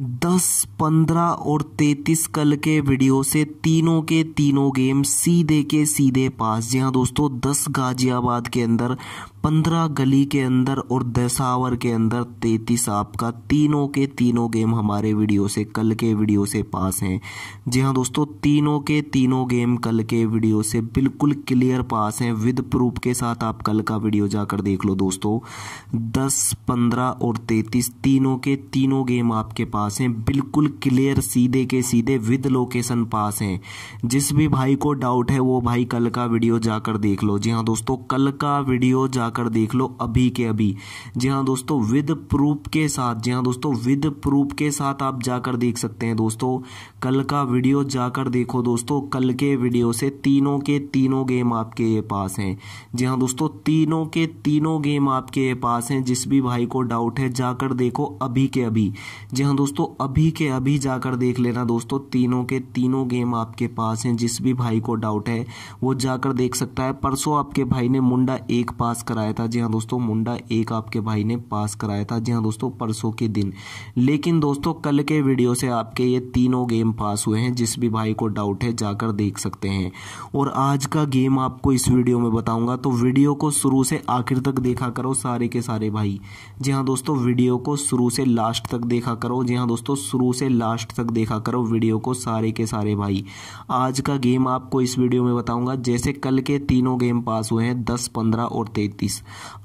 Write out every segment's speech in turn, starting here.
दस पंद्रह और तैतीस कल के वीडियो से तीनों के तीनों गेम सीधे के सीधे पास जी हाँ दोस्तों दस गाजियाबाद के अंदर पंद्रह गली के अंदर और दशावर के अंदर तैतीस आपका तीनों के तीनों गेम हमारे वीडियो से कल के वीडियो से पास हैं जी हाँ दोस्तों तीनों के तीनों गेम कल के वीडियो से बिल्कुल क्लियर पास हैं विद प्रूफ के साथ आप कल का वीडियो जाकर देख लो दोस्तों दस पंद्रह और तैतीस तीनों के तीनों गेम आपके पास हैं बिल्कुल क्लियर सीधे के सीधे विद लोकेशन पास हैं जिस भी भाई को डाउट है वो भाई कल का वीडियो जाकर देख लो जी हाँ दोस्तों कल का वीडियो जा जाकर देख लो अभी के अभी जी हाँ दोस्तों विद प्रूफ के साथ जी हाँ दोस्तों विद प्रूफ के साथ आप जाकर देख सकते हैं दोस्तों कल का वीडियो जाकर देखो दोस्तों कल के वीडियो से तीनों के तीनों गेम आपके ये पास हैं जी हाँ दोस्तों तीनों के तीनों गेम आपके ये पास हैं जिस भी भाई को डाउट है जाकर देखो अभी के अभी जी हाँ दोस्तों अभी के अभी जाकर देख लेना दोस्तों तीनों के तीनों गेम आपके पास हैं जिस भी भाई को डाउट है वो जाकर देख सकता है परसों आपके भाई ने मुंडा एक पास कराया था जी हाँ दोस्तों मुंडा एक आपके भाई ने पास कराया था जी हाँ दोस्तों परसों के दिन लेकिन दोस्तों कल के वीडियो से आपके ये तीनों गेम पास हुए हैं जिस भी भाई को डाउट है जाकर देख सकते हैं और आज का गेम आपको इस वीडियो में बताऊंगा तो वीडियो को शुरू से आखिर तक देखा करो सारे के सारे भाई जी हाँ दोस्तों वीडियो को शुरू से लास्ट तक देखा करो जी हाँ दोस्तों शुरू से लास्ट तक देखा करो वीडियो को सारे के सारे भाई आज का गेम आपको इस वीडियो में बताऊंगा जैसे कल के तीनों गेम पास हुए हैं दस पंद्रह और तैतीस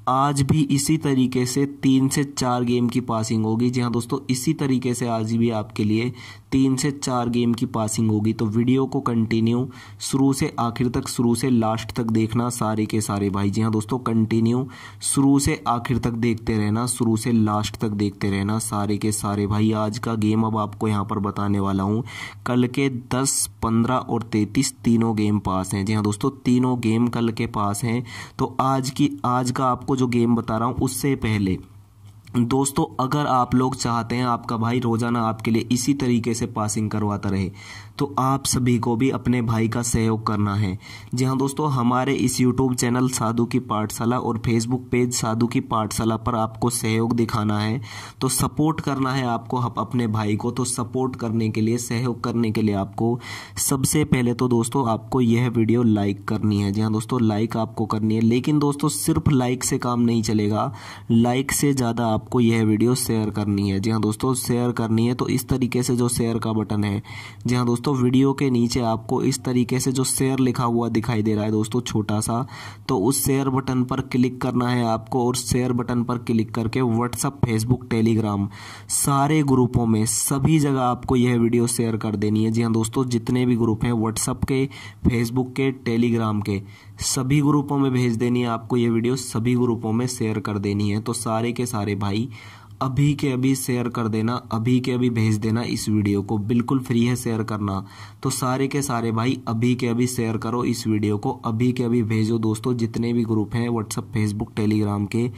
आज भी इसी तरीके से तीन से चार गेम की पासिंग होगी जी हाँ दोस्तों इसी तरीके से आज भी आपके लिए तीन से चार गेम की पासिंग होगी तो वीडियो को कंटिन्यू शुरू से आखिर तक शुरू से लास्ट तक देखना सारे के सारे भाई जी हाँ दोस्तों कंटिन्यू शुरू से आखिर तक देखते रहना शुरू से लास्ट तक देखते रहना सारे के सारे भाई आज का गेम अब आपको यहाँ पर बताने वाला हूँ कल के दस पंद्रह और तैंतीस तीनों गेम पास हैं जी हाँ दोस्तों तीनों गेम कल के पास हैं तो आज की आज का आपको जो गेम बता रहा हूँ उससे पहले दोस्तों अगर आप लोग चाहते हैं आपका भाई रोज़ाना आपके लिए इसी तरीके से पासिंग करवाता रहे तो आप सभी को भी अपने भाई का सहयोग करना है जी हाँ दोस्तों हमारे इस यूट्यूब चैनल साधु की पाठशाला और फेसबुक पेज साधु की पाठशाला पर आपको सहयोग दिखाना है तो सपोर्ट करना है आपको अपने भाई को तो सपोर्ट करने के लिए सहयोग करने के लिए आपको सबसे पहले तो दोस्तों आपको यह वीडियो लाइक करनी है जी हाँ दोस्तों लाइक आपको करनी है लेकिन दोस्तों सिर्फ लाइक से काम नहीं चलेगा लाइक से ज़्यादा आपको यह वीडियो शेयर करनी है जी हाँ दोस्तों शेयर करनी है तो इस तरीके से जो शेयर का बटन है जी हाँ दोस्तों दोस्तों वीडियो के नीचे आपको इस तरीके से जो शेयर लिखा हुआ दिखाई दे रहा है दोस्तों छोटा सा तो उस शेयर बटन पर क्लिक करना है आपको और शेयर बटन पर क्लिक करके व्हाट्सअप फेसबुक टेलीग्राम सारे ग्रुपों में सभी जगह आपको यह वीडियो शेयर कर देनी है जी हाँ दोस्तों जितने भी ग्रुप हैं व्हाट्सअप के फेसबुक के टेलीग्राम के सभी ग्रुपों में भेज देनी है आपको यह वीडियो सभी ग्रुपों में शेयर कर देनी है तो सारे के सारे भाई अभी के अभी शेयर कर देना अभी के अभी भेज देना इस वीडियो को बिल्कुल फ्री है शेयर करना तो सारे के सारे भाई अभी के अभी शेयर करो इस वीडियो को अभी के अभी भेजो दोस्तों जितने भी ग्रुप हैं व्हाट्सअप फेसबुक टेलीग्राम के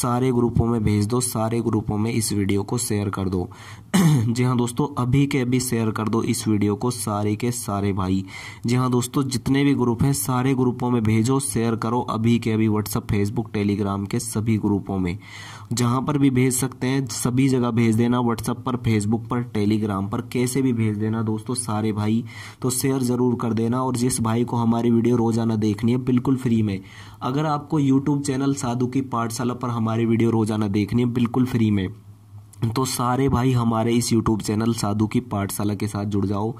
सारे ग्रुपों में भेज दो सारे ग्रुपों में इस वीडियो को शेयर कर दो जी हाँ दोस्तों अभी के अभी शेयर कर दो इस वीडियो को सारे के सारे भाई जी हाँ दोस्तों जितने भी ग्रुप हैं सारे ग्रुपों में भेजो शेयर करो अभी के अभी व्हाट्सअप फेसबुक टेलीग्राम के सभी ग्रुपों में जहाँ पर भी भेज सकते हैं सभी जगह भेज देना व्हाट्सअप पर फेसबुक पर टेलीग्राम पर कैसे भी भेज देना दोस्तों सारे भाई तो शेयर ज़रूर कर देना और जिस भाई को हमारी वीडियो रोज़ाना देखनी है बिल्कुल फ्री में अगर आपको यूट्यूब चैनल साधु की पाठशाला पर हमारी वीडियो रोज़ाना देखनी है बिल्कुल फ्री में तो सारे भाई हमारे इस YouTube चैनल साधु की पाठशाला के साथ जुड़ जाओ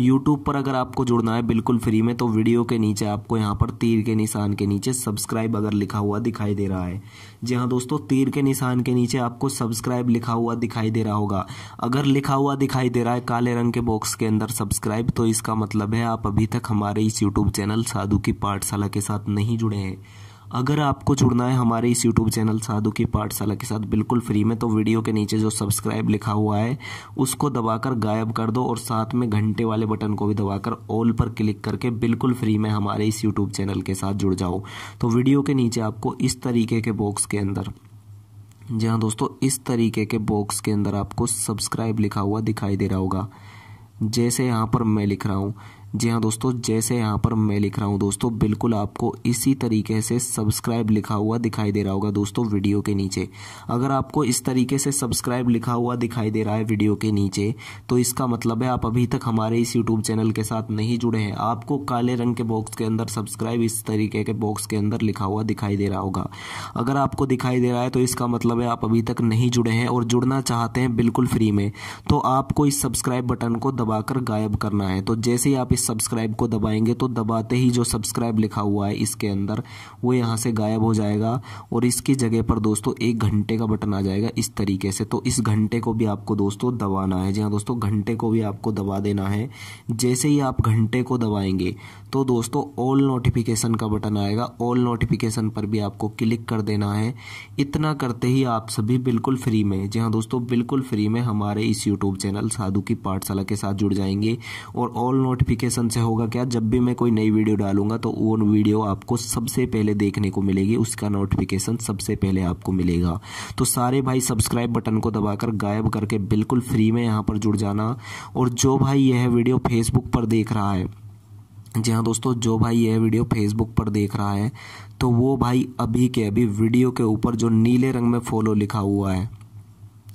YouTube पर अगर आपको जुड़ना है बिल्कुल फ्री में तो वीडियो के नीचे आपको यहाँ पर तीर के निशान के नीचे सब्सक्राइब अगर लिखा हुआ दिखाई दे रहा है जी हाँ दोस्तों तीर के निशान के नीचे आपको सब्सक्राइब लिखा हुआ दिखाई दे रहा होगा अगर लिखा हुआ दिखाई दे रहा है काले रंग के बॉक्स के अंदर सब्सक्राइब तो इसका मतलब है आप अभी तक हमारे इस यूट्यूब चैनल साधु की पाठशाला के साथ नहीं जुड़े हैं अगर आपको जुड़ना है हमारे इस यूट्यूब चैनल साधु की पाठशाला के साथ बिल्कुल फ्री में तो वीडियो के नीचे जो सब्सक्राइब लिखा हुआ है उसको दबाकर गायब कर दो और साथ में घंटे वाले बटन को भी दबाकर ऑल पर क्लिक करके बिल्कुल फ्री में हमारे इस यूट्यूब चैनल के साथ जुड़ जाओ तो वीडियो के नीचे आपको इस तरीके के बॉक्स के अंदर जी हाँ दोस्तों इस तरीके के बॉक्स के अंदर आपको सब्सक्राइब लिखा हुआ दिखाई दे रहा होगा जैसे यहाँ पर मैं लिख रहा हूँ जी हाँ दोस्तों जैसे यहाँ पर मैं लिख रहा हूँ दोस्तों बिल्कुल आपको इसी तरीके से सब्सक्राइब लिखा हुआ दिखाई दे रहा होगा दोस्तों वीडियो के नीचे अगर आपको इस तरीके से सब्सक्राइब लिखा हुआ दिखाई दे रहा है वीडियो के नीचे तो इसका मतलब है आप अभी तक हमारे इस यूट्यूब चैनल के साथ नहीं जुड़े हैं आपको काले रंग के बॉक्स के अंदर सब्सक्राइब इस तरीके के बॉक्स के अंदर लिखा हुआ दिखाई दे रहा होगा अगर आपको दिखाई दे रहा है तो इसका मतलब है आप अभी तक नहीं जुड़े हैं और जुड़ना चाहते हैं बिल्कुल फ्री में तो आपको इस सब्सक्राइब बटन को दबाकर गायब करना है तो जैसे ही आप इस इस सब्सक्राइब को दबाएंगे तो दबाते ही जो सब्सक्राइब लिखा हुआ है इसके अंदर वो यहाँ से गायब हो जाएगा और इसकी जगह पर दोस्तों एक घंटे का बटन आ जाएगा इस तरीके से तो इस घंटे को भी आपको दोस्तों दबाना है जी हाँ दोस्तों घंटे को भी आपको दबा देना है जैसे ही आप घंटे को दबाएंगे तो दोस्तों ऑल नोटिफिकेशन का बटन आएगा ऑल नोटिफिकेशन पर भी आपको क्लिक कर देना है इतना करते ही आप सभी बिल्कुल फ्री में जी हाँ दोस्तों बिल्कुल फ्री में हमारे इस यूट्यूब चैनल साधु की पाठशाला के साथ जुड़ जाएंगे और ऑल नोटिफिकेशन नोटिफिकेशन से होगा क्या जब भी मैं कोई नई वीडियो डालूंगा तो वो वीडियो आपको सबसे पहले देखने को मिलेगी उसका नोटिफिकेशन सबसे पहले आपको मिलेगा तो सारे भाई सब्सक्राइब बटन को दबाकर गायब करके बिल्कुल फ्री में यहाँ पर जुड़ जाना और जो भाई यह वीडियो फेसबुक पर देख रहा है जी हाँ दोस्तों जो भाई यह वीडियो फेसबुक पर देख रहा है तो वो भाई अभी के अभी वीडियो के ऊपर जो नीले रंग में फॉलो लिखा हुआ है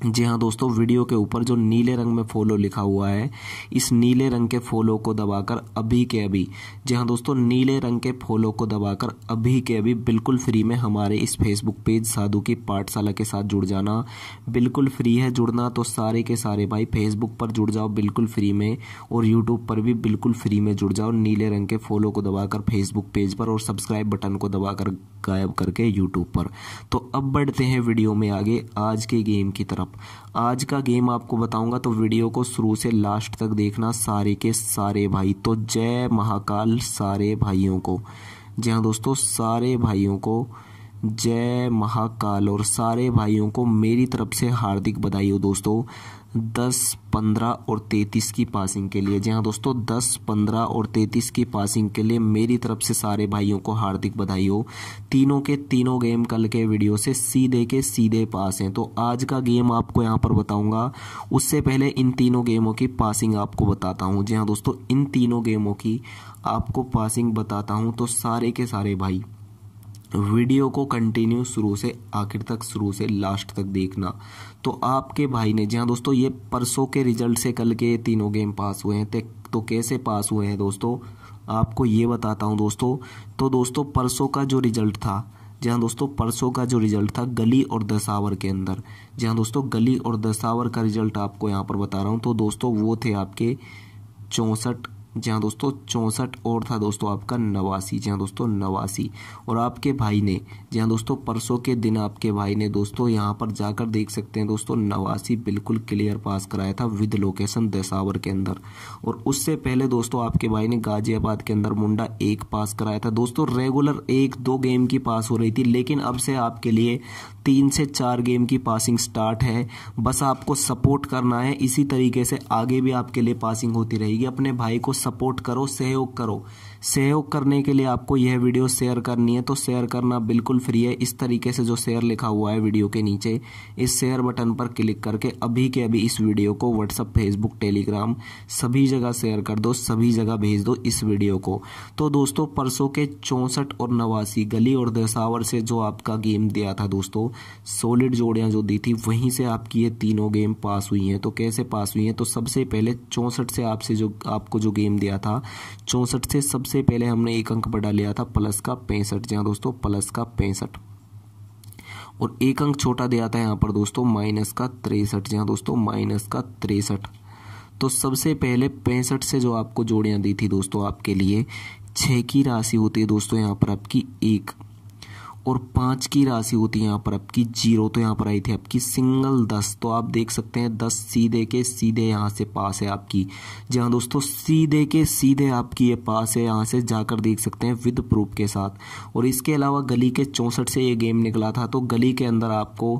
जी हाँ दोस्तों वीडियो के ऊपर जो नीले रंग में फॉलो लिखा हुआ है इस नीले रंग के फॉलो को दबाकर अभी के अभी जी हाँ दोस्तों नीले रंग के फॉलो को दबाकर अभी के अभी बिल्कुल फ्री में हमारे इस फेसबुक पेज साधु की पाठशाला के साथ जुड़ जाना बिल्कुल फ्री है जुड़ना तो सारे के सारे भाई फेसबुक पर जुड़ जाओ बिल्कुल फ्री में और यूट्यूब पर भी बिल्कुल फ्री में जुड़ जाओ नीले रंग के फॉलो को दबाकर फेसबुक पेज पर और सब्सक्राइब बटन को दबाकर गायब करके यूट्यूब पर तो अब बढ़ते हैं वीडियो में आगे आज के गेम की तरफ आप आज का गेम आपको बताऊंगा तो वीडियो को शुरू से लास्ट तक देखना सारे के सारे भाई तो जय महाकाल सारे भाइयों को जी हाँ दोस्तों सारे भाइयों को जय महाकाल और सारे भाइयों को मेरी तरफ से हार्दिक बधाई हो दोस्तों दस पंद्रह और तैतीस की पासिंग के लिए जी हाँ दोस्तों दस पंद्रह और तैतीस की पासिंग के लिए मेरी तरफ से सारे भाइयों को हार्दिक बधाई हो तीनों के तीनों गेम कल के वीडियो से सीधे के सीधे पास हैं तो आज का गेम आपको यहाँ पर बताऊँगा उससे पहले इन तीनों गेमों की पासिंग आपको बताता हूँ जी हाँ दोस्तों इन तीनों गेमों की आपको पासिंग बताता हूँ तो सारे के सारे भाई वीडियो को कंटिन्यू शुरू से आखिर तक शुरू से लास्ट तक देखना तो आपके भाई ने जी हाँ दोस्तों ये परसों के रिजल्ट से कल के तीनों गेम पास हुए हैं तो कैसे पास हुए हैं दोस्तों आपको ये बताता हूँ दोस्तों तो दोस्तों परसों का जो रिजल्ट था जी हाँ दोस्तों परसों का जो रिजल्ट था गली और दसावर के अंदर जी हाँ दोस्तों गली और दसावर का रिजल्ट आपको यहाँ पर बता रहा हूँ तो दोस्तों वो थे आपके चौंसठ जी हाँ दोस्तों चौंसठ और था दोस्तों आपका नवासी जी हाँ दोस्तों नवासी और आपके भाई ने जी हाँ दोस्तों परसों के दिन आपके भाई ने दोस्तों यहाँ पर जाकर देख सकते हैं दोस्तों नवासी बिल्कुल क्लियर पास कराया था विद लोकेशन दसावर के अंदर और उससे पहले दोस्तों आपके भाई ने गाजियाबाद के अंदर मुंडा एक पास कराया था दोस्तों रेगुलर एक दो गेम की पास हो रही थी लेकिन अब से आपके लिए तीन से चार गेम की पासिंग स्टार्ट है बस आपको सपोर्ट करना है इसी तरीके से आगे भी आपके लिए पासिंग होती रहेगी अपने भाई को सपोर्ट करो सहयोग करो सहयोग करने के लिए आपको यह वीडियो शेयर करनी है तो शेयर करना बिल्कुल फ्री है इस तरीके से जो शेयर लिखा हुआ है वीडियो के नीचे इस शेयर बटन पर क्लिक करके अभी के अभी इस वीडियो को व्हाट्सअप फेसबुक टेलीग्राम सभी जगह शेयर कर दो सभी जगह भेज दो इस वीडियो को तो दोस्तों परसों के चौंसठ और नवासी गली और दशावर से जो आपका गेम दिया था दोस्तों सॉलिड जोड़ियाँ जो दी थी वहीं से आपकी ये तीनों गेम पास हुई हैं तो कैसे पास हुई हैं तो सबसे पहले चौंसठ से आपसे जो आपको जो गेम दिया था चौंसठ से सबसे सबसे पहले हमने एक अंक बढ़ा लिया था प्लस का पैंसठ जहाँ दोस्तों प्लस का पैंसठ और एक अंक छोटा दिया था यहाँ पर दोस्तों माइनस का तिरसठ जहाँ दोस्तों माइनस का तिरसठ तो सबसे पहले पैंसठ से जो आपको जोड़ियाँ दी थी दोस्तों आपके लिए छः की राशि होती है दोस्तों यहाँ पर आपकी एक और पाँच की राशि होती है यहाँ पर आपकी जीरो तो यहाँ पर आई थी आपकी सिंगल दस तो आप देख सकते हैं दस सीधे के सीधे यहाँ से पास है आपकी जी हाँ दोस्तों सीधे के सीधे आपकी ये पास है यहाँ से जाकर देख सकते हैं विद प्रूफ के साथ और इसके अलावा गली के चौंसठ से ये गेम निकला था तो गली के अंदर आपको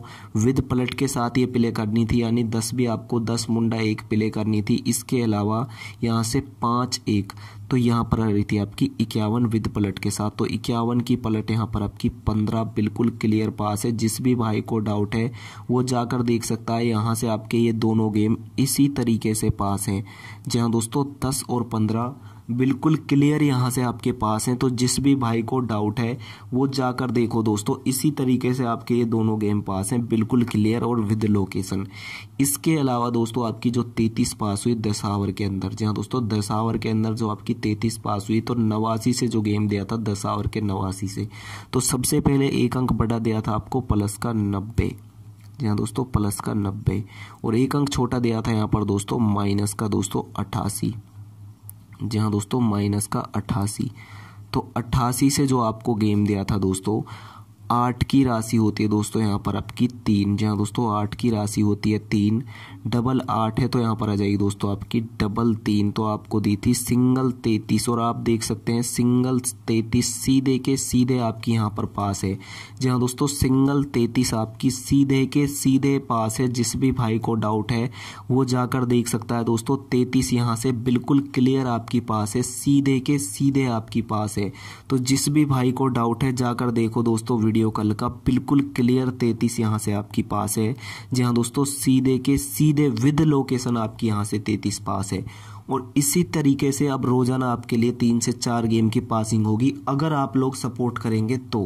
विद पलट के साथ ये प्ले करनी थी यानी दस भी आपको दस मुंडा एक प्ले करनी थी इसके अलावा यहाँ से पाँच एक तो यहाँ पर आ रही थी आपकी इक्यावन विद पलट के साथ तो इक्यावन की पलट यहाँ पर आपकी पंद्रह बिल्कुल क्लियर पास है जिस भी भाई को डाउट है वो जाकर देख सकता है यहाँ से आपके ये दोनों गेम इसी तरीके से पास हैं जहाँ दोस्तों दस और पंद्रह बिल्कुल क्लियर यहाँ से आपके पास हैं तो जिस भी भाई को डाउट है वो जाकर देखो दोस्तों इसी तरीके से आपके ये दोनों गेम पास हैं बिल्कुल क्लियर और विद लोकेशन इसके अलावा दोस्तों आपकी जो तैतीस पास हुई दस आवर के अंदर जी हाँ दोस्तों दस आवर के अंदर जो आपकी तैतीस पास हुई तो नवासी से जो गेम दिया था दस आवर के नवासी से तो सबसे पहले एक अंक बड़ा दिया था आपको प्लस का नब्बे जी हाँ दोस्तों प्लस का नब्बे और एक अंक छोटा दिया था यहाँ पर दोस्तों माइनस का दोस्तों अट्ठासी जी हाँ दोस्तों माइनस का अट्ठासी तो अट्ठासी से जो आपको गेम दिया था दोस्तों आठ की राशि होती है दोस्तों यहाँ पर आपकी तीन जी हाँ दोस्तों आठ की राशि होती है तीन डबल आठ है तो यहाँ पर आ जाएगी दोस्तों आपकी डबल तीन तो आपको दी थी सिंगल तैतीस और आप देख सकते हैं सिंगल तैतीस सीधे के सीधे आपकी यहाँ पर पास है जी हाँ दोस्तों सिंगल तैतीस आपकी सीधे के सीधे पास है जिस भी भाई को डाउट है वो जाकर देख सकता है दोस्तों तैतीस यहाँ से बिल्कुल क्लियर आपकी पास है सीधे के सीधे आपकी पास है तो जिस भी भाई को डाउट है जाकर देखो दोस्तों वीडियो कल का बिल्कुल क्लियर तैतीस यहाँ से आपकी पास है जी हाँ दोस्तों सीधे के सीधे सीधे विद लोकेशन आपकी यहाँ से तैतीस पास है और इसी तरीके से अब रोज़ाना आपके लिए तीन से चार गेम की पासिंग होगी अगर आप लोग सपोर्ट करेंगे तो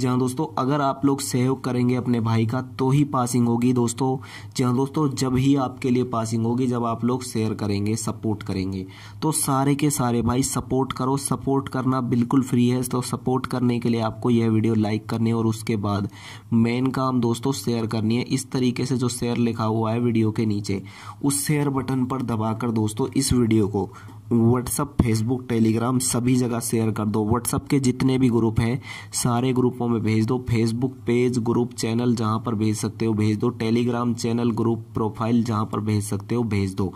जहाँ दोस्तों अगर आप लोग सहयोग करेंगे अपने भाई का तो ही पासिंग होगी दोस्तों जहाँ दोस्तों जब ही आपके लिए पासिंग होगी जब आप लोग शेयर करेंगे सपोर्ट करेंगे तो सारे के सारे भाई सपोर्ट करो सपोर्ट करना बिल्कुल फ्री है तो सपोर्ट करने के लिए आपको यह वीडियो लाइक करनी है और उसके बाद मेन काम दोस्तों शेयर करनी है इस तरीके से जो शेयर लिखा हुआ है वीडियो के नीचे उस शेयर बटन पर दबाकर दोस्तों इस वीडियो को व्हाट्सअप फेसबुक टेलीग्राम सभी जगह शेयर कर दो व्हाट्सअप के जितने भी ग्रुप हैं सारे ग्रुपों में भेज दो फेसबुक पेज ग्रुप चैनल जहां पर भेज सकते हो भेज दो टेलीग्राम चैनल ग्रुप प्रोफाइल जहां पर भेज सकते हो भेज दो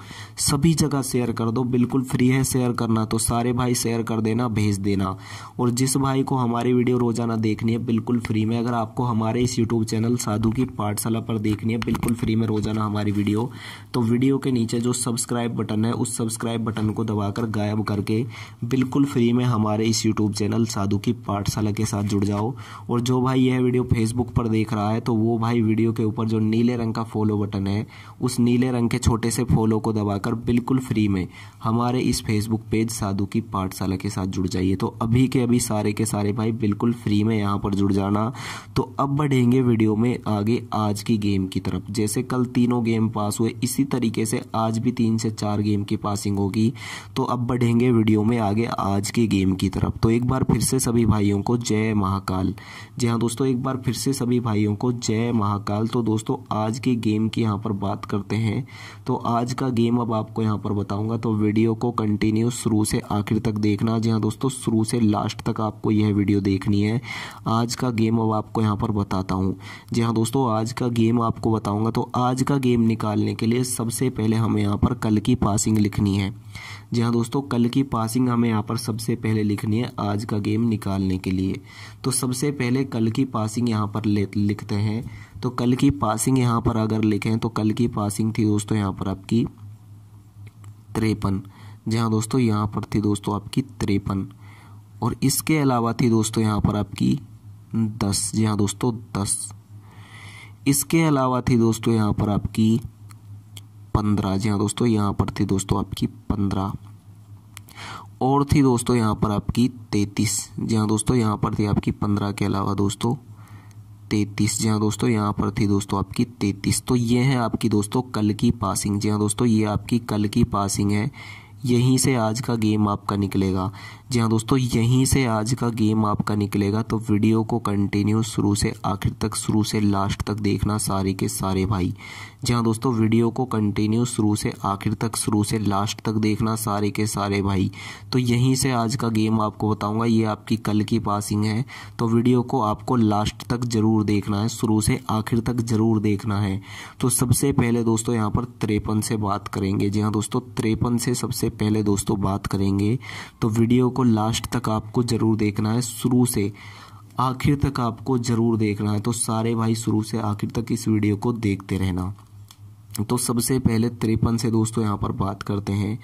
सभी जगह शेयर कर दो बिल्कुल फ्री है शेयर करना तो सारे भाई शेयर कर देना भेज देना और जिस भाई को हमारी वीडियो रोजाना देखनी है बिल्कुल फ्री में अगर आपको हमारे इस यूट्यूब चैनल साधु की पाठशाला पर देखनी है बिल्कुल फ्री में रोजाना हमारी वीडियो तो वीडियो के नीचे जो सब्सक्राइब बटन है उस सब्सक्राइब बटन को दबा करवाकर गायब करके बिल्कुल फ्री में हमारे इस यूट्यूब चैनल साधु की पाठशाला के साथ जुड़ जाओ और जो भाई यह वीडियो फेसबुक पर देख रहा है तो वो भाई वीडियो के ऊपर जो नीले रंग का फॉलो बटन है उस नीले रंग के छोटे से फॉलो को दबाकर बिल्कुल फ्री में हमारे इस फेसबुक पेज साधु की पाठशाला के साथ जुड़ जाइए तो अभी के अभी सारे के सारे भाई बिल्कुल फ्री में यहाँ पर जुड़ जाना तो अब बढ़ेंगे वीडियो में आगे आज की गेम की तरफ जैसे कल तीनों गेम पास हुए इसी तरीके से आज भी तीन से चार गेम की पासिंग होगी तो अब बढ़ेंगे वीडियो में आगे आज के गेम की तरफ तो एक बार फिर से सभी भाइयों को जय महाकाल जी हाँ दोस्तों एक बार फिर से सभी भाइयों को जय महाकाल तो दोस्तों आज के गेम की यहाँ पर बात करते हैं तो आज का गेम अब आपको यहाँ पर बताऊँगा तो वीडियो को कंटिन्यू शुरू से आखिर तक देखना जी हाँ दोस्तों शुरू से लास्ट तक आपको यह वीडियो देखनी है आज का गेम अब आपको यहाँ पर बताता हूँ जी हाँ दोस्तों आज का गेम आपको बताऊँगा तो आज का गेम निकालने के लिए सबसे पहले हमें यहाँ पर कल की पासिंग लिखनी है जी हाँ दोस्तों कल की पासिंग हमें यहाँ पर सबसे पहले लिखनी है आज का गेम निकालने के लिए तो सबसे पहले कल की पासिंग यहाँ पर लिखते हैं तो कल की पासिंग यहाँ पर अगर लिखें तो कल की पासिंग थी दोस्तों यहाँ पर आपकी त्रेपन जी हाँ दोस्तों यहाँ पर थी दोस्तों आपकी त्रेपन और इसके अलावा थी दोस्तों यहाँ पर आपकी दस जी हाँ दोस्तों दस इसके अलावा थी दोस्तों यहाँ पर आपकी पंद्रह जी हाँ दोस्तों यहाँ पर थी दोस्तों आपकी पंद्रह और थी दोस्तों यहाँ पर आपकी तैतीस जी हाँ दोस्तों यहाँ पर थी आपकी पंद्रह के अलावा दोस्तों तैतीस जी हाँ दोस्तों यहाँ पर थी दोस्तों आपकी तैतीस तो ये है आपकी दोस्तों कल की पासिंग जी हाँ दोस्तों ये आपकी कल की पासिंग है यहीं से आज का गेम आपका निकलेगा जी हाँ दोस्तों यहीं से आज का गेम आपका निकलेगा तो वीडियो को कंटिन्यू शुरू से आखिर तक शुरू से लास्ट तक देखना सारे के सारे भाई जी हाँ दोस्तों वीडियो को कंटिन्यू शुरू से आखिर तक शुरू से लास्ट तक देखना सारे के सारे भाई तो यहीं से आज का गेम आपको बताऊंगा ये आपकी कल की पासिंग है तो वीडियो को आपको लास्ट तक ज़रूर देखना है शुरू से आखिर तक ज़रूर देखना है तो सबसे पहले दोस्तों यहाँ पर त्रेपन से बात करेंगे जी हाँ दोस्तों त्रेपन से सबसे पहले दोस्तों बात करेंगे तो वीडियो को को लास्ट तक आपको ज़रूर देखना है शुरू से आखिर तक आपको ज़रूर देखना है तो सारे भाई शुरू से आखिर तक इस वीडियो को देखते रहना तो सबसे पहले त्रेपन से दोस्तों यहाँ पर बात करते हैं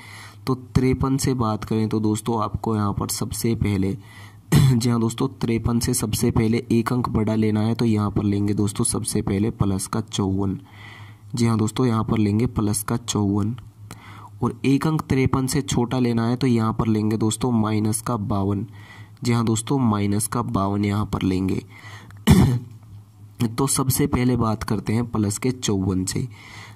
तो त्रेपन से बात करें तो दोस्तों आपको यहाँ पर सबसे पहले जी हाँ दोस्तों त्रेपन से सबसे पहले एक अंक बड़ा लेना है तो यहाँ पर लेंगे दोस्तों सबसे पहले प्लस का चौवन जी हाँ दोस्तों यहाँ पर लेंगे प्लस का चौवन और एक अंक तिरपन से छोटा लेना है तो यहाँ पर लेंगे दोस्तों माइनस का बावन जी हाँ दोस्तों माइनस का बावन यहाँ पर लेंगे तो सबसे पहले बात करते हैं प्लस के चौवन से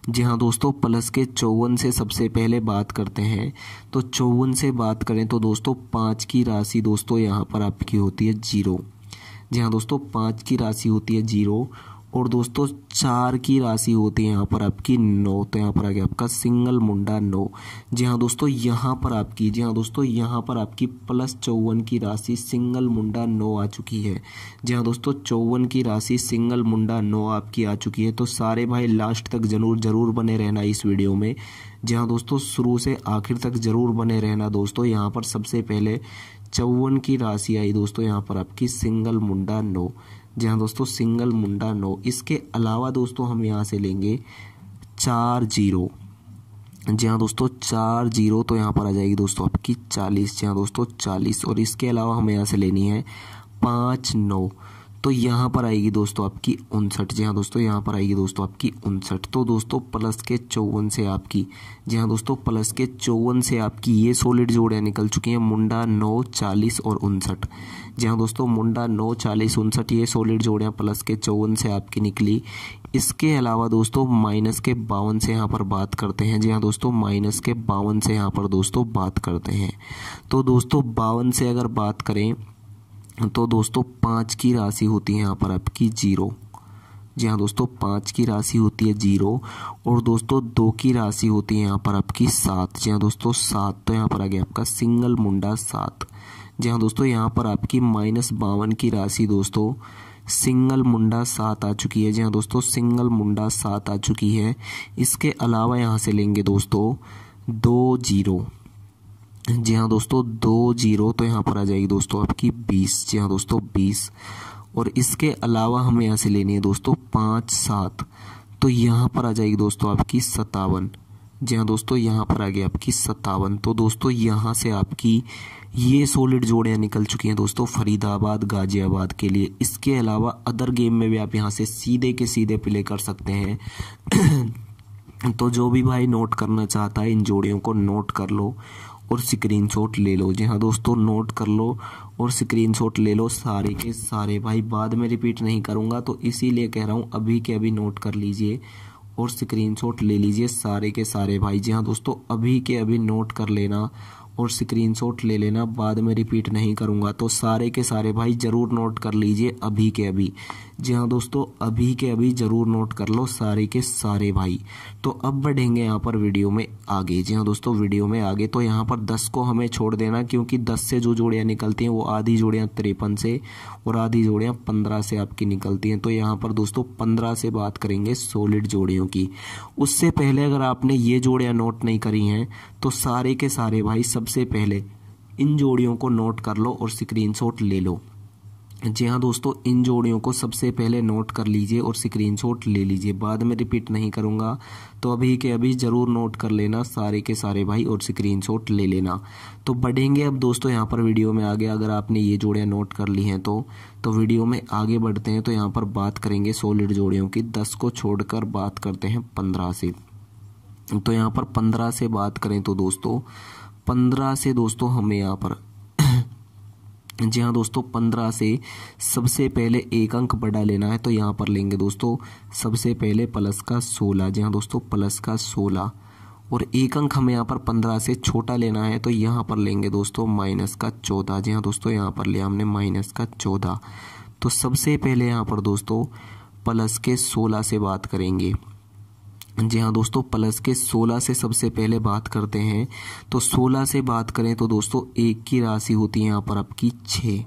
जी हाँ दोस्तों प्लस के चौवन से सबसे पहले बात करते हैं तो चौवन से बात करें तो दोस्तों पाँच की राशि दोस्तों यहाँ पर आपकी होती है जीरो जी हाँ दोस्तों पाँच की राशि होती है जीरो और दोस्तों चार की राशि होती है यहाँ पर आपकी नौ तो यहाँ पर आ गया आपका सिंगल मुंडा नौ जी हाँ दोस्तों यहाँ पर आपकी जी हाँ दोस्तों यहाँ पर आपकी प्लस चौवन की राशि सिंगल मुंडा नौ आ चुकी है जी हाँ दोस्तों चौवन की राशि सिंगल मुंडा नौ आपकी आ चुकी है तो सारे भाई लास्ट तक जरूर जरूर बने रहना इस वीडियो में जी हाँ दोस्तों शुरू से आखिर तक जरूर बने रहना दोस्तों यहाँ पर सबसे पहले चौवन की राशि आई दोस्तों यहाँ पर आपकी सिंगल मुंडा नौ जी हाँ दोस्तों सिंगल मुंडा नौ इसके अलावा दोस्तों हम यहाँ से लेंगे चार जीरो जी हाँ दोस्तों चार जीरो तो यहाँ पर आ जाएगी दोस्तों आपकी चालीस जी हाँ दोस्तों चालीस और इसके अलावा हमें यहाँ से लेनी है पाँच नौ तो यहाँ पर आएगी दोस्तों आपकी उनसठ जी हाँ दोस्तों यहाँ पर आएगी दोस्तों आपकी उनसठ तो दोस्तों प्लस के चौवन से आपकी जी हाँ दोस्तों प्लस के चौवन से आपकी ये सोलिड जोड़ियाँ निकल चुकी हैं मुंडा नौ चालीस और उनसठ हाँ दोस्तों मुंडा नौ चालीस उनसठ ये सोलिड जोड़ियाँ प्लस के चौवन से आपकी निकली इसके अलावा दोस्तों माइनस के बावन से यहाँ पर बात करते हैं जी हाँ दोस्तों माइनस के बावन से यहाँ पर दोस्तों बात करते हैं तो दोस्तों बावन से अगर बात करें तो दोस्तों पाँच की राशि होती है यहाँ पर आपकी जीरो जी हाँ दोस्तों पाँच की राशि होती है जीरो और दोस्तों दो की राशि होती है यहाँ पर आपकी सात जी हाँ दोस्तों सात तो यहाँ पर आ गया आपका सिंगल मुंडा सात जहाँ दोस्तों यहाँ पर आपकी माइनस बावन की राशि दोस्तों सिंगल मुंडा सात आ चुकी है जी हाँ दोस्तों सिंगल मुंडा सात आ चुकी है इसके अलावा यहाँ से लेंगे दोस्तों दो जीरो जी हाँ दोस्तों दो जीरो तो यहाँ पर आ जाएगी दोस्तों आपकी बीस जी हाँ दोस्तों बीस और इसके अलावा हमें यहाँ से लेनी है दोस्तों पाँच सात तो यहाँ पर आ जाएगी दोस्तों आपकी सतावन जी हाँ दोस्तों यहाँ पर आ गई आपकी सतावन तो दोस्तों यहाँ से आपकी ये सॉलिड जोड़ियाँ निकल चुकी हैं दोस्तों फरीदाबाद गाजियाबाद के लिए इसके अलावा अदर गेम में भी आप यहाँ से सीधे के सीधे प्ले कर सकते हैं तो जो भी भाई नोट करना चाहता है इन जोड़ियों को नोट कर लो और स्क्रीन ले लो जी हाँ दोस्तों नोट कर लो और स्क्रीन ले लो सारे के सारे भाई बाद में रिपीट नहीं करूँगा तो इसीलिए कह रहा हूँ अभी के अभी नोट कर लीजिए और स्क्रीनशॉट ले लीजिए सारे के सारे भाई जी हाँ दोस्तों अभी के अभी नोट कर लेना और स्क्रीन ले लेना बाद में रिपीट नहीं करूँगा तो सारे के सारे भाई ज़रूर नोट कर लीजिए अभी के अभी जी हाँ दोस्तों अभी के अभी ज़रूर नोट कर लो सारे के सारे भाई तो अब बढ़ेंगे यहाँ पर वीडियो में आगे जी हाँ दोस्तों वीडियो में आगे तो यहाँ पर दस को हमें छोड़ देना क्योंकि दस से जो जोड़ियाँ निकलती हैं वो आधी जोड़ियाँ तिरपन से और आधी जोड़ियाँ पंद्रह से आपकी निकलती हैं तो यहाँ पर दोस्तों पंद्रह से बात करेंगे सोलिड जोड़ियों की उससे पहले अगर आपने ये जोड़ियाँ नोट नहीं करी हैं तो सारे के सारे भाई सबसे पहले इन जोड़ियों को नोट कर लो और स्क्रीनशॉट ले लो जी हाँ दोस्तों इन जोड़ियों को सबसे पहले नोट कर लीजिए और स्क्रीनशॉट ले लीजिए बाद में रिपीट नहीं करूँगा तो अभी के अभी ज़रूर नोट कर लेना सारे के सारे भाई और स्क्रीनशॉट ले लेना तो बढ़ेंगे अब दोस्तों यहाँ पर वीडियो में आगे अगर आपने ये जोड़ियाँ नोट कर ली हैं तो तो वीडियो में आगे बढ़ते हैं तो यहाँ पर बात करेंगे सोलिड जोड़ियों की दस को छोड़कर बात करते हैं पंद्रह से तो यहाँ पर पंद्रह से बात करें तो दोस्तों पंद्रह से दोस्तों हमें यहाँ पर जी हाँ दोस्तों पंद्रह से सबसे पहले एक अंक बड़ा लेना है तो यहाँ पर लेंगे दोस्तों सबसे पहले प्लस का सोलह जी हाँ दोस्तों प्लस का सोलह और एक अंक हमें यहाँ पर पंद्रह से छोटा लेना है तो यहाँ पर लेंगे दोस्तों माइनस का चौदह जी हाँ दोस्तों यहाँ पर लिया हमने माइनस का चौदह तो सबसे पहले यहाँ पर दोस्तों प्लस के सोलह से बात करेंगे जी हाँ दोस्तों प्लस के 16 से सबसे पहले बात करते हैं तो 16 से बात करें तो दोस्तों एक की राशि होती है यहाँ पर आपकी छः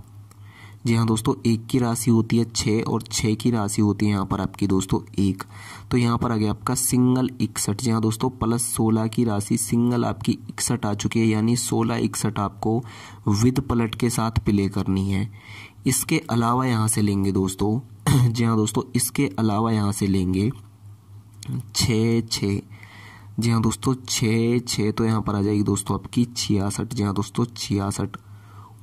जी हाँ दोस्तों एक की राशि होती है छः और छः की राशि होती है यहाँ पर आपकी दोस्तों एक तो यहाँ पर आ गया आपका सिंगल इकसठ जी हाँ दोस्तों प्लस सोलह की राशि सिंगल आपकी इकसठ आ चुकी है यानी सोलह इकसठ आपको विद पलट के साथ प्ले करनी है इसके अलावा यहाँ से लेंगे दोस्तों जी हाँ दोस्तों इसके अलावा यहाँ से लेंगे छः छः जी हाँ दोस्तों छः छः तो यहाँ पर आ जाएगी दोस्तों आपकी छियासठ जी हाँ दोस्तों छियासठ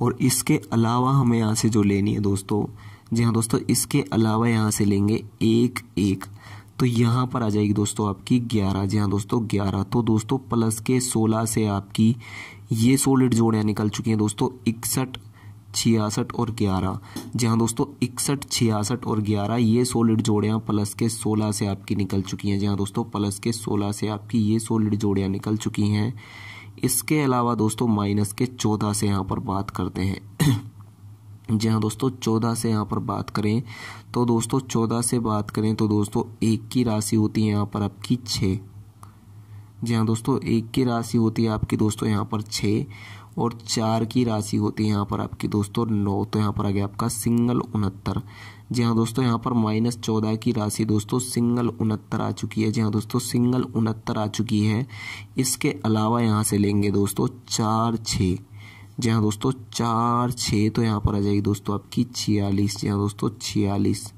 और इसके अलावा हमें यहाँ से जो लेनी है दोस्तों जी हाँ दोस्तों इसके अलावा यहाँ से लेंगे एक एक तो यहाँ पर आ जाएगी दोस्तों आपकी ग्यारह जी हाँ दोस्तों ग्यारह तो दोस्तों प्लस के सोलह से आपकी ये सोलिड जोड़ियाँ निकल चुकी हैं दोस्तों इकसठ छियासठ और ग्यारह जी हाँ दोस्तों इकसठ छियासठ और ग्यारह ये सोलिड जोड़ियाँ प्लस के सोलह से आपकी निकल चुकी हैं जी हाँ दोस्तों प्लस के सोलह से आपकी ये सोलिड जोड़ियाँ निकल चुकी हैं इसके अलावा दोस्तों माइनस के चौदह से यहाँ पर बात करते हैं जी हाँ दोस्तों चौदह से यहाँ पर बात करें तो दोस्तों चौदह से बात करें तो दोस्तों एक की राशि होती है यहाँ पर आपकी छः जी हाँ दोस्तों एक की राशि होती है आपकी दोस्तों यहाँ पर छः और चार की राशि होती है यहाँ पर आपकी दोस्तों नौ तो यहाँ पर आ गया आपका सिंगल उनहत्तर जी हाँ दोस्तों यहाँ पर माइनस चौदह की राशि दोस्तों सिंगल उनहत्तर आ चुकी है जी हाँ दोस्तों सिंगल उनहत्तर आ चुकी है इसके अलावा यहाँ से लेंगे दोस्तों चार छः जी हाँ दोस्तों चार छः तो यहाँ पर आ जाएगी दोस्तों आपकी छियालीस जी हाँ दोस्तों छियालीस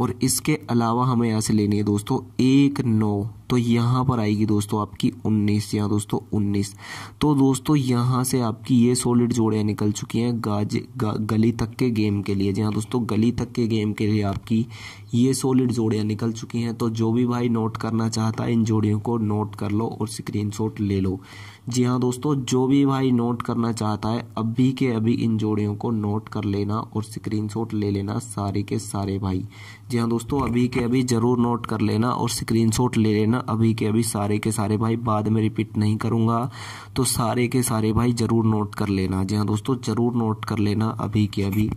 और इसके अलावा हमें यहाँ से लेनी है दोस्तों एक नौ तो यहाँ पर आएगी दोस्तों आपकी उन्नीस यहाँ दोस्तों उन्नीस तो दोस्तों यहाँ से आपकी ये सॉलिड जोड़ियाँ निकल चुकी हैं गाज गा, गली तक के गेम के लिए जी हाँ दोस्तों गली तक के गेम के लिए आपकी ये सॉलिड जोड़ियाँ निकल चुकी हैं तो जो भी भाई नोट करना चाहता है इन जोड़ियों को नोट कर लो और स्क्रीन ले लो जी हाँ दोस्तों जो भी भाई नोट करना चाहता है अभी के अभी इन जोड़ियों को नोट कर लेना और स्क्रीन ले लेना सारे के सारे भाई जी हाँ दोस्तों अभी के अभी ज़रूर नोट कर लेना और स्क्रीन ले लेना अभी के अभी सारे के सारे भाई बाद में रिपीट नहीं करूँगा तो सारे के सारे भाई ज़रूर नोट कर लेना जी हाँ दोस्तों ज़रूर नोट कर लेना अभी के अभी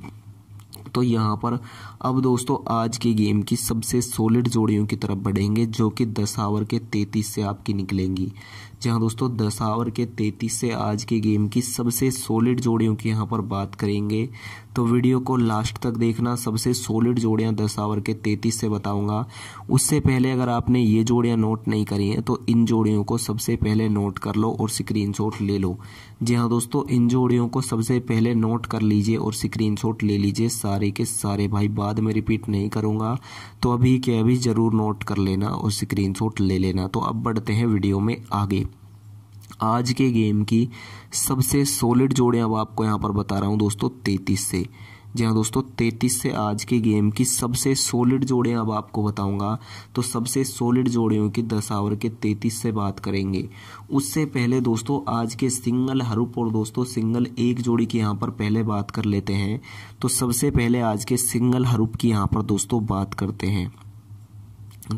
तो यहाँ पर अब दोस्तों आज की गेम की सबसे सॉलिड जोड़ियों की तरफ बढ़ेंगे जो कि दस आवर के तैतीस से आपकी निकलेंगी जी हाँ दोस्तों दस आवर के तैतीस से आज की गेम की सबसे सॉलिड जोड़ियों की यहाँ पर बात करेंगे तो वीडियो को लास्ट तक देखना सबसे सॉलिड जोड़ियाँ दस आवर के तैतीस से बताऊँगा उससे पहले अगर आपने ये जोड़ियाँ नोट नहीं करी हैं तो इन जोड़ियों को सबसे पहले नोट कर लो और स्क्रीन ले लो जी हाँ दोस्तों इन जोड़ियों को सबसे पहले नोट कर लीजिए और स्क्रीन ले लीजिए सारे के सारे भाई बात बाद में रिपीट नहीं करूँगा तो अभी के अभी ज़रूर नोट कर लेना और स्क्रीन ले लेना तो अब बढ़ते हैं वीडियो में आगे आज के गेम की सबसे सॉलिड जोड़े अब आपको यहाँ पर बता रहा हूँ दोस्तों तैतीस से जी हाँ दोस्तों तैतीस से आज की गेम की सबसे सॉलिड जोड़े अब आपको बताऊंगा तो सबसे सॉलिड जोड़ियों की दस आवर के तैतीस से बात करेंगे उससे पहले दोस्तों आज के सिंगल हरूप और दोस्तों सिंगल एक जोड़ी की यहाँ पर पहले बात कर लेते हैं तो सबसे पहले आज के सिंगल हरूप की यहाँ पर दोस्तों बात करते हैं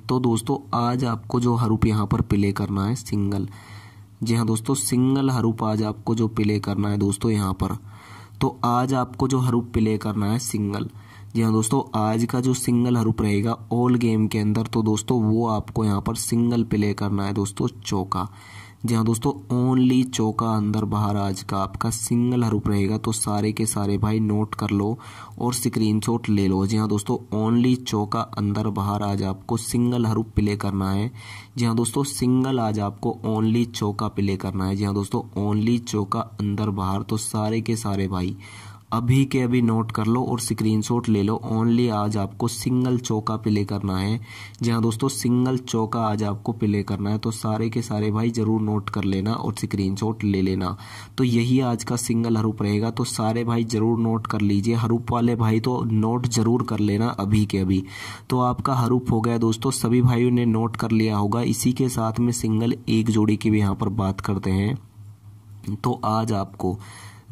तो दोस्तों आज आपको जो हरूप यहाँ पर प्ले करना है सिंगल जी हाँ दोस्तों सिंगल हरूप आज आपको जो प्ले करना है दोस्तों यहाँ पर तो आज आपको जो हरूप प्ले करना है सिंगल जी हाँ दोस्तों आज का जो सिंगल हरूप रहेगा ऑल गेम के अंदर तो दोस्तों वो आपको यहाँ पर सिंगल प्ले करना है दोस्तों चौका जी हाँ दोस्तों ओनली चौका अंदर बाहर आज का आपका सिंगल हरूप रहेगा तो सारे के सारे भाई नोट कर लो और स्क्रीनशॉट ले लो जी हाँ दोस्तों ओनली चौका अंदर बाहर आज आपको सिंगल हरूप प्ले करना है जी हाँ दोस्तों सिंगल आज आपको ओनली चौका प्ले करना है जी हाँ दोस्तों ओनली चौका अंदर बाहर तो सारे के सारे भाई अभी के अभी नोट कर लो और स्क्रीनशॉट ले लो ओनली आज आपको सिंगल चौका प्ले करना है जी हाँ दोस्तों सिंगल चौका आज आपको प्ले करना है तो सारे के सारे भाई ज़रूर नोट कर लेना और स्क्रीनशॉट ले लेना तो यही आज का सिंगल हरूप रहेगा तो सारे भाई ज़रूर नोट कर लीजिए हरूप वाले भाई तो नोट ज़रूर कर लेना अभी के अभी तो आपका हरूप हो गया दोस्तों सभी भाइयों ने नोट कर लिया होगा इसी के साथ में सिंगल एक जोड़ी की भी यहाँ पर बात करते हैं तो आज आपको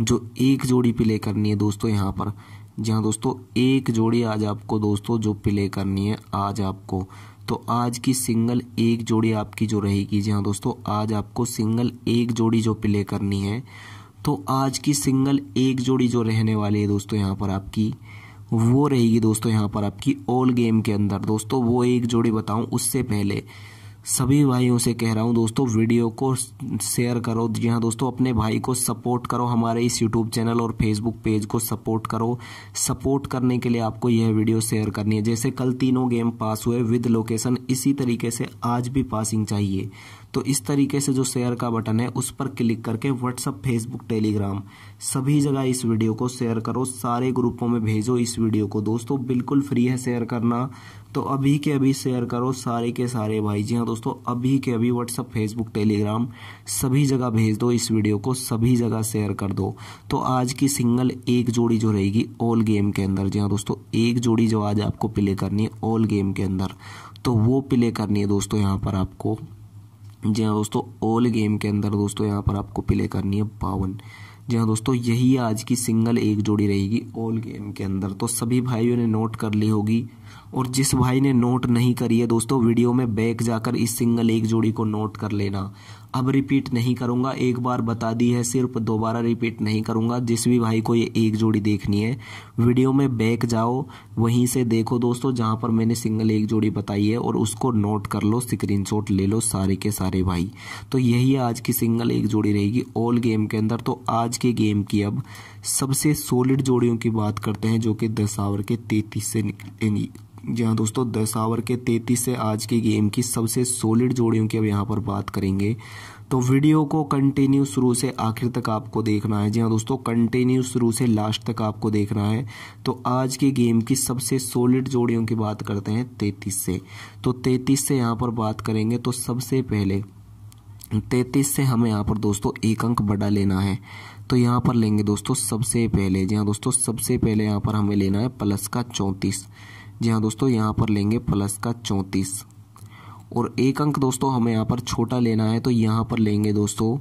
जो एक जोड़ी प्ले करनी है दोस्तों यहाँ पर जी हाँ दोस्तों एक जोड़ी आज आपको दोस्तों जो प्ले करनी है आज आपको तो आज की सिंगल एक जोड़ी आपकी जो रहेगी जी हाँ दोस्तों आज आपको सिंगल एक जोड़ी जो प्ले करनी है तो आज की सिंगल एक जोड़ी जो रहने वाली है दोस्तों यहाँ पर आपकी वो रहेगी दोस्तों यहाँ पर आपकी ऑल गेम के अंदर दोस्तों वो एक जोड़ी बताऊँ उससे पहले सभी भाइयों से कह रहा हूँ दोस्तों वीडियो को शेयर करो जी हाँ दोस्तों अपने भाई को सपोर्ट करो हमारे इस यूट्यूब चैनल और फेसबुक पेज को सपोर्ट करो सपोर्ट करने के लिए आपको यह वीडियो शेयर करनी है जैसे कल तीनों गेम पास हुए विद लोकेशन इसी तरीके से आज भी पासिंग चाहिए तो इस तरीके से जो शेयर का बटन है उस पर क्लिक करके व्हाट्सअप फेसबुक टेलीग्राम सभी जगह इस वीडियो को शेयर करो सारे ग्रुपों में भेजो इस वीडियो को दोस्तों बिल्कुल फ्री है शेयर करना तो अभी के अभी शेयर करो सारे के सारे भाई जी हाँ दोस्तों अभी के अभी व्हाट्सअप फेसबुक टेलीग्राम सभी जगह भेज दो इस वीडियो को सभी जगह शेयर कर दो तो आज की सिंगल एक जोड़ी जो रहेगी ऑल गेम के अंदर जी हाँ दोस्तों एक जोड़ी जो आज आपको प्ले करनी है ऑल गेम के अंदर तो वो प्ले करनी है दोस्तों यहाँ पर आपको जी हाँ दोस्तों ऑल गेम के अंदर दोस्तों यहाँ पर आपको प्ले करनी है बावन जी हाँ दोस्तों यही आज की सिंगल एक जोड़ी रहेगी ऑल गेम के अंदर तो सभी भाइयों ने नोट कर ली होगी और जिस भाई ने नोट नहीं करी है दोस्तों वीडियो में बैक जाकर इस सिंगल एक जोड़ी को नोट कर लेना अब रिपीट नहीं करूँगा एक बार बता दी है सिर्फ दोबारा रिपीट नहीं करूंगा जिस भी भाई को ये एक जोड़ी देखनी है वीडियो में बैक जाओ वहीं से देखो दोस्तों जहाँ पर मैंने सिंगल एक जोड़ी बताई है और उसको नोट कर लो स्क्रीन ले लो सारे के सारे भाई तो यही आज की सिंगल एक जोड़ी रहेगी ऑल गेम के अंदर तो आज के गेम की अब सबसे सॉलिड जोड़ियों की बात करते हैं जो कि दशावर के तैतीस से निकलेंगी जी हाँ दोस्तों दशावर के तैतीस से आज के गेम की सबसे सॉलिड जोड़ियों की अब यहाँ पर बात करेंगे तो वीडियो को कंटिन्यू शुरू से आखिर तक आपको देखना है जी हाँ दोस्तों कंटिन्यू शुरू से लास्ट तक आपको देखना है तो आज के गेम की सबसे सॉलिड जोड़ियों की बात करते हैं तैतीस से तो तैतीस से यहाँ पर बात करेंगे तो सबसे पहले तैतीस से हमें यहाँ पर दोस्तों एक अंक बड़ा लेना है तो यहाँ पर लेंगे दोस्तों सबसे पहले जी हाँ दोस्तों सबसे पहले यहाँ पर हमें लेना है प्लस का चौंतीस जी हाँ दोस्तों यहाँ पर लेंगे प्लस का चौंतीस और एक अंक दोस्तों हमें यहाँ पर छोटा लेना है तो यहाँ पर लेंगे दोस्तों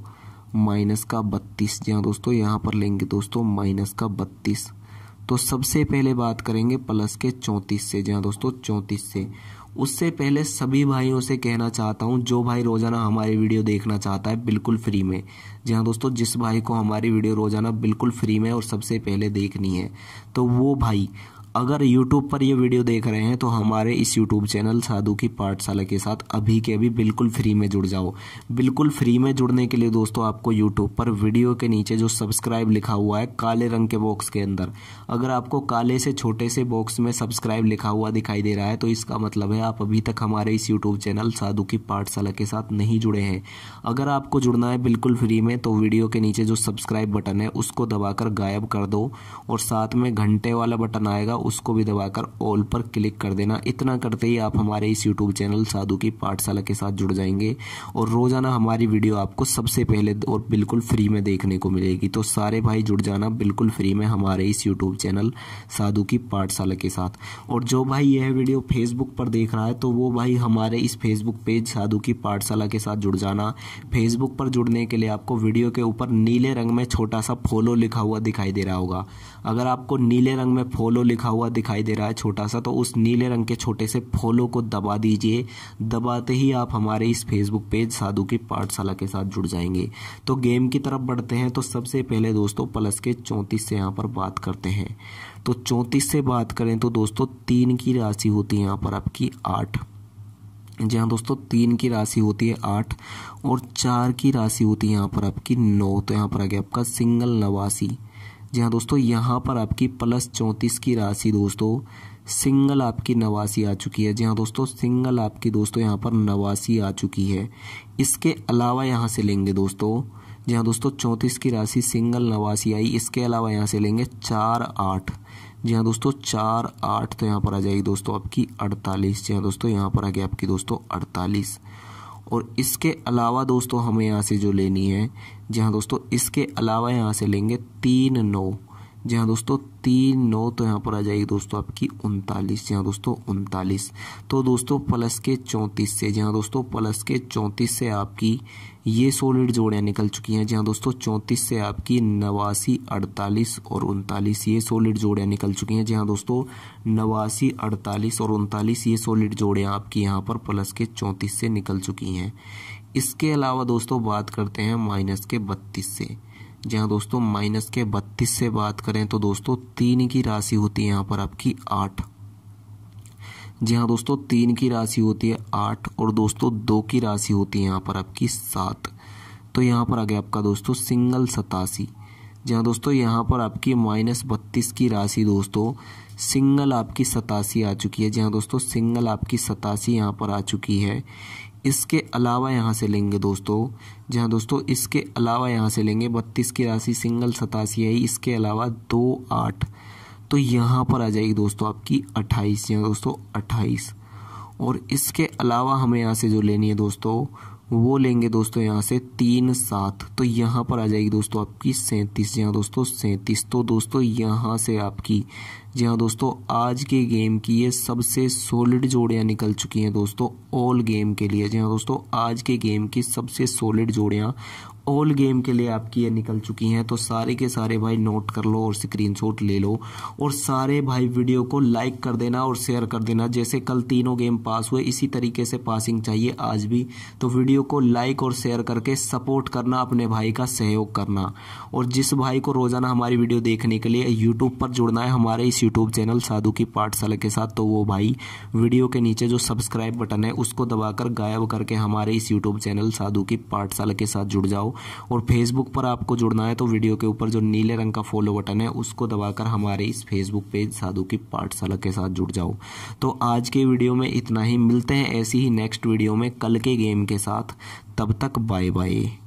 माइनस का बत्तीस जी हाँ दोस्तों यहाँ पर लेंगे दोस्तों माइनस का बत्तीस तो सबसे पहले बात करेंगे प्लस के चौंतीस से जी हाँ दोस्तों चौंतीस से उससे पहले सभी भाइयों से कहना चाहता हूँ जो भाई रोज़ाना हमारी वीडियो देखना चाहता है बिल्कुल फ्री में जी हाँ दोस्तों जिस भाई को हमारी वीडियो रोज़ाना बिल्कुल फ्री में और सबसे पहले देखनी है तो वो भाई अगर YouTube पर ये वीडियो देख रहे हैं तो हमारे इस YouTube चैनल साधु की पाठशाला के साथ अभी के अभी बिल्कुल फ्री में जुड़ जाओ बिल्कुल फ्री में जुड़ने के लिए दोस्तों आपको YouTube पर वीडियो के नीचे जो सब्सक्राइब लिखा हुआ है काले रंग के बॉक्स के अंदर अगर आपको काले से छोटे से बॉक्स में सब्सक्राइब लिखा हुआ दिखाई दे रहा है तो इसका मतलब है आप अभी तक हमारे इस यूट्यूब चैनल साधु की पाठशाला के साथ नहीं जुड़े हैं अगर आपको जुड़ना है बिल्कुल फ्री में तो वीडियो के नीचे जो सब्सक्राइब बटन है उसको दबाकर गायब कर दो और साथ में घंटे वाला बटन आएगा उसको भी दबाकर ऑल पर क्लिक कर देना इतना करते ही आप हमारे इस यूट्यूब चैनल साधु की पाठशाला के साथ जुड़ जाएंगे और रोज़ाना हमारी वीडियो आपको सबसे पहले और बिल्कुल फ्री में देखने को मिलेगी तो सारे भाई जुड़ जाना बिल्कुल फ्री में हमारे इस यूट्यूब चैनल साधु की पाठशाला के साथ और जो भाई यह वीडियो फेसबुक पर देख रहा है तो वो भाई हमारे इस फेसबुक पेज साधु की पाठशाला के साथ जुड़ जाना फेसबुक पर जुड़ने के लिए आपको वीडियो के ऊपर नीले रंग में छोटा सा फॉलो लिखा हुआ दिखाई दे रहा होगा अगर आपको नीले रंग में फोलो लिखा हुआ दिखाई दे रहा है छोटा सा तो उस नीले रंग के छोटे से फोलो को दबा दीजिए दबाते ही आप हमारे इस फेसबुक पेज साधु की पाठशाला के साथ जुड़ जाएंगे तो गेम की तरफ बढ़ते हैं तो सबसे पहले दोस्तों प्लस के चौंतीस से यहाँ पर बात करते हैं तो चौंतीस से बात करें तो दोस्तों तीन की राशि होती है यहाँ पर आपकी आठ जी हाँ दोस्तों तीन की राशि होती है आठ और चार की राशि होती है यहाँ पर आपकी नौ तो यहाँ पर आ गया आपका सिंगल नवासी जी हाँ दोस्तों यहाँ पर आपकी प्लस चौंतीस की राशि दोस्तों सिंगल आपकी नवासी आ चुकी है जी हाँ दोस्तों सिंगल आपकी दोस्तों यहाँ पर नवासी आ चुकी है इसके अलावा यहाँ से लेंगे दोस्तों जी हाँ दोस्तों चौंतीस की राशि सिंगल नवासी आई इसके अलावा यहाँ से लेंगे चार आठ जी हाँ दोस्तों चार आठ तो यहाँ पर आ जाएगी दोस्तों आपकी अड़तालीस जी हाँ दोस्तों यहाँ पर आ गया आपकी दोस्तों अड़तालीस और इसके अलावा दोस्तों हमें यहाँ से जो लेनी है जी दोस्तों इसके अलावा यहाँ से लेंगे तीन नौ जी हाँ दोस्तों तीन नौ तो यहाँ पर आ जाएगी दोस्तों आपकी उनतालीस जी हाँ दोस्तों उनतालीस तो दोस्तों प्लस के चौंतीस से जी हाँ दोस्तों प्लस के चौंतीस से आपकी ये सोलिड जोड़ियाँ निकल चुकी हैं जी हाँ दोस्तों चौंतीस से आपकी नवासी अड़तालीस और उनतालीस ये सोलिड जोड़ियाँ निकल चुकी हैं जी हाँ दोस्तों नवासी अड़तालीस और उनतालीस ये सोलिड जोड़ियाँ आपकी यहाँ पर प्लस के चौंतीस से निकल चुकी हैं इसके अलावा दोस्तों बात करते हैं माइनस के बत्तीस से जी हाँ दोस्तों माइनस के बत्तीस से बात करें तो दोस्तों तीन की राशि होती है यहाँ पर आपकी आठ जी हाँ दोस्तों तीन की राशि होती है आठ और दोस्तों दो की राशि होती है यहाँ पर आपकी सात तो यहाँ पर आ गया आपका दोस्तों सिंगल सतासी जी हाँ दोस्तों यहाँ पर आपकी माइनस बत्तीस की राशि दोस्तों सिंगल आपकी सतासी आ चुकी है जी हाँ दोस्तों सिंगल आपकी सतासी यहाँ पर आ चुकी है इसके अलावा यहाँ से लेंगे दोस्तों जी हाँ दोस्तों इसके अलावा यहाँ से लेंगे बत्तीस की राशि सिंगल सतासी है इसके अलावा दो आठ तो यहाँ पर आ जाएगी दोस्तों आपकी अट्ठाईस यहाँ दोस्तों अट्ठाईस और इसके अलावा हमें यहाँ से जो लेनी है दोस्तों वो लेंगे दोस्तों यहाँ से तीन सात तो यहाँ पर आ जाएगी दोस्तों आपकी सैंतीस यहाँ दोस्तों सैंतीस तो दोस्तों यहाँ से आपकी जी हाँ दोस्तों आज के गेम की ये सबसे सॉलिड जोड़ियाँ निकल चुकी हैं दोस्तों ऑल गेम के लिए जी हाँ दोस्तों आज के गेम की सबसे सॉलिड जोड़ियाँ ऑल गेम के लिए आपकी ये निकल चुकी हैं तो सारे के सारे भाई नोट कर लो और स्क्रीनशॉट ले लो और सारे भाई वीडियो को लाइक कर देना और शेयर कर देना जैसे कल तीनों गेम पास हुए इसी तरीके से पासिंग चाहिए आज भी तो वीडियो को लाइक और शेयर करके सपोर्ट करना अपने भाई का सहयोग करना और जिस भाई को रोज़ाना हमारी वीडियो देखने के लिए यूट्यूब पर जुड़ना है हमारे इस यूट्यूब चैनल साधु की पाठशाला के साथ तो वो भाई वीडियो के नीचे जो सब्सक्राइब बटन है उसको दबाकर गायब करके हमारे इस यूट्यूब चैनल साधु की पाठशाला के साथ जुड़ जाओ और फेसबुक पर आपको जुड़ना है तो वीडियो के ऊपर जो नीले रंग का फॉलो बटन है उसको दबाकर हमारे इस फेसबुक पेज साधु की पाठशाला के साथ जुड़ जाओ तो आज के वीडियो में इतना ही मिलते हैं ऐसी ही नेक्स्ट वीडियो में कल के गेम के साथ तब तक बाय बाय